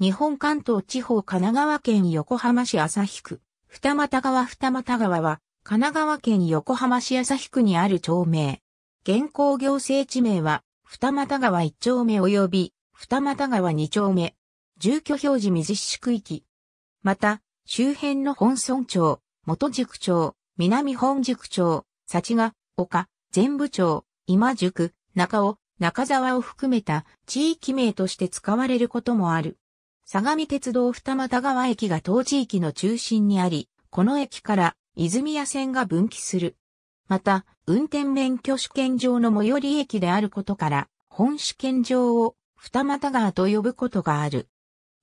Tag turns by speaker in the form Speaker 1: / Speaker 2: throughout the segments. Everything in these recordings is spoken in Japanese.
Speaker 1: 日本関東地方神奈川県横浜市旭区、二俣川二俣川は、神奈川県横浜市旭区にある町名。現行行政地名は、二俣川一丁目及び、二俣川二丁目。住居表示水市区域。また、周辺の本村町、元宿町、南本宿町、幸が、丘、全部町、今宿、中尾、中沢を含めた地域名として使われることもある。相模鉄道二俣川駅が当地域の中心にあり、この駅から泉谷線が分岐する。また、運転免許試験場の最寄り駅であることから、本試験場を二俣川と呼ぶことがある。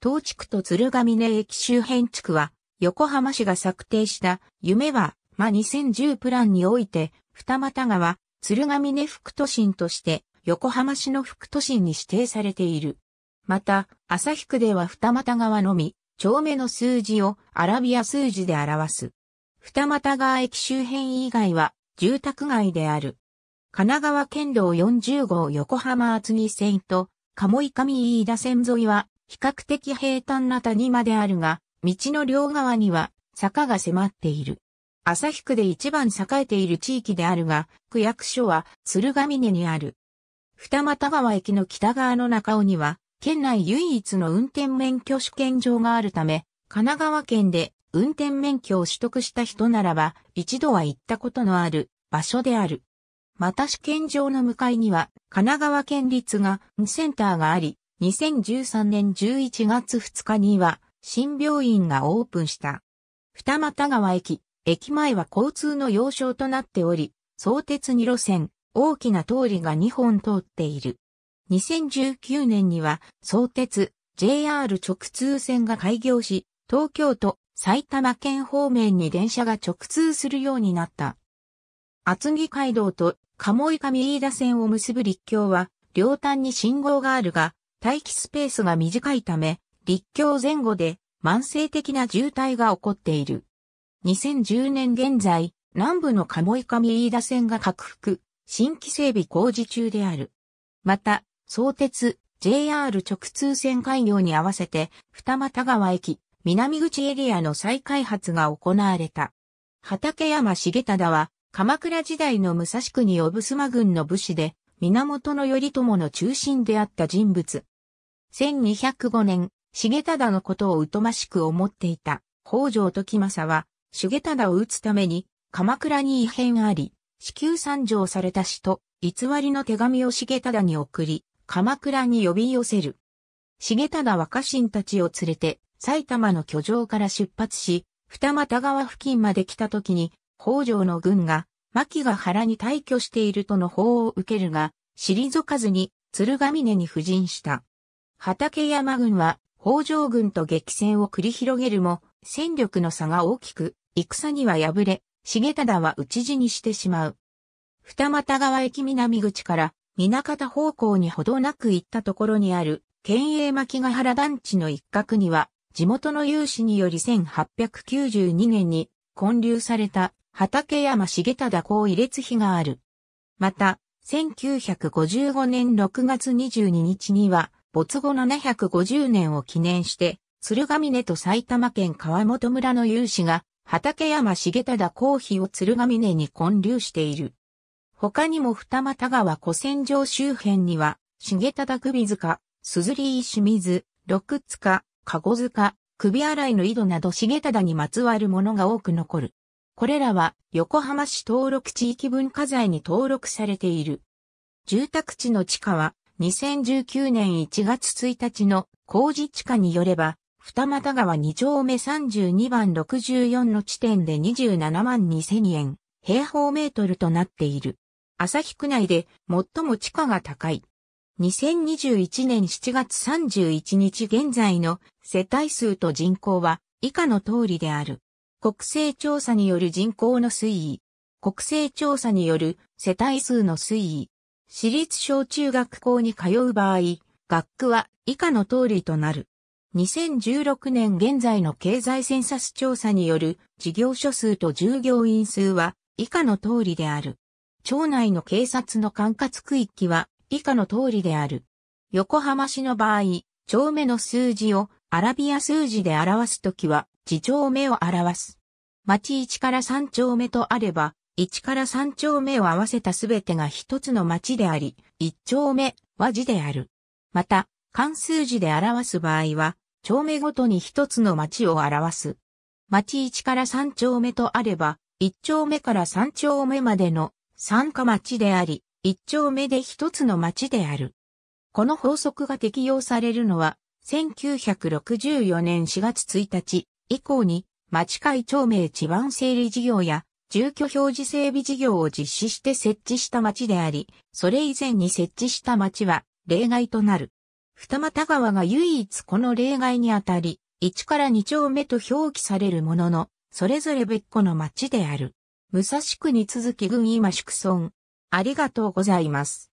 Speaker 1: 東地区と鶴ヶ峰駅周辺地区は、横浜市が策定した夢は、ま2010プランにおいて、二俣川、鶴ヶ峰副都心として、横浜市の副都心に指定されている。また、旭区では二股川のみ、丁目の数字をアラビア数字で表す。二股川駅周辺以外は住宅街である。神奈川県道40号横浜厚木線と鴨井上飯田線沿いは比較的平坦な谷間であるが、道の両側には坂が迫っている。旭区で一番栄えている地域であるが、区役所は鶴ヶ峰にある。二股川駅の北側の中尾には、県内唯一の運転免許試験場があるため、神奈川県で運転免許を取得した人ならば、一度は行ったことのある場所である。また試験場の向かいには、神奈川県立がセンターがあり、2013年11月2日には、新病院がオープンした。二俣川駅、駅前は交通の要衝となっており、相鉄2路線、大きな通りが2本通っている。2019年には、相鉄、JR 直通線が開業し、東京都、埼玉県方面に電車が直通するようになった。厚木街道と鴨井上飯田線を結ぶ立橋は、両端に信号があるが、待機スペースが短いため、立橋前後で慢性的な渋滞が起こっている。2010年現在、南部の鴨井上飯田線が拡幅、新規整備工事中である。また、相鉄、JR 直通線開業に合わせて、二俣川駅、南口エリアの再開発が行われた。畠山重忠は、鎌倉時代の武蔵国小衾軍の武士で、源頼朝の中心であった人物。1205年、重忠のことを疎ましく思っていた、北条時政は、重忠を討つために、鎌倉に異変あり、至急参上された死と、偽りの手紙を重忠に送り、鎌倉に呼び寄せる。重忠若臣たちを連れて、埼玉の居城から出発し、二俣川付近まで来た時に、北条の軍が、牧が原に退去しているとの報を受けるが、退かずに、鶴ヶ峰に布陣した。畠山軍は、北条軍と激戦を繰り広げるも、戦力の差が大きく、戦には敗れ、重忠は討ち死にしてしまう。二俣川駅南口から南方方向にほどなく行ったところにある、県営牧ヶ原団地の一角には、地元の有志により1892年に建立された畠山重忠公遺列碑がある。また、1955年6月22日には、没後750年を記念して、鶴ヶ峰と埼玉県川本村の有志が、畠山重忠公碑を鶴ヶ峰に建立している。他にも二俣川古戦場周辺には、重忠首塚、鈴井清水、六塚、籠塚、首洗いの井戸など重忠にまつわるものが多く残る。これらは横浜市登録地域文化財に登録されている。住宅地の地下は2019年1月1日の工事地下によれば、二俣川2丁目32番64の地点で27万2000円、平方メートルとなっている。旭区内で最も地価が高い。2021年7月31日現在の世帯数と人口は以下の通りである。国勢調査による人口の推移。国勢調査による世帯数の推移。私立小中学校に通う場合、学区は以下の通りとなる。2016年現在の経済センサス調査による事業所数と従業員数は以下の通りである。町内の警察の管轄区域は以下の通りである。横浜市の場合、町目の数字をアラビア数字で表すときは、地町目を表す。町1から3丁目とあれば、1から3丁目を合わせたすべてが一つの町であり、1丁目は字である。また、関数字で表す場合は、町目ごとに一つの町を表す。町1から3丁目とあれば、1丁目から3丁目までの参加町であり、一丁目で一つの町である。この法則が適用されるのは、1964年4月1日以降に、町会町名地盤整理事業や、住居表示整備事業を実施して設置した町であり、それ以前に設置した町は、例外となる。二俣川が唯一この例外にあたり、1から2丁目と表記されるものの、それぞれ別個の町である。武蔵区に続き軍今宿村。ありがとうございます。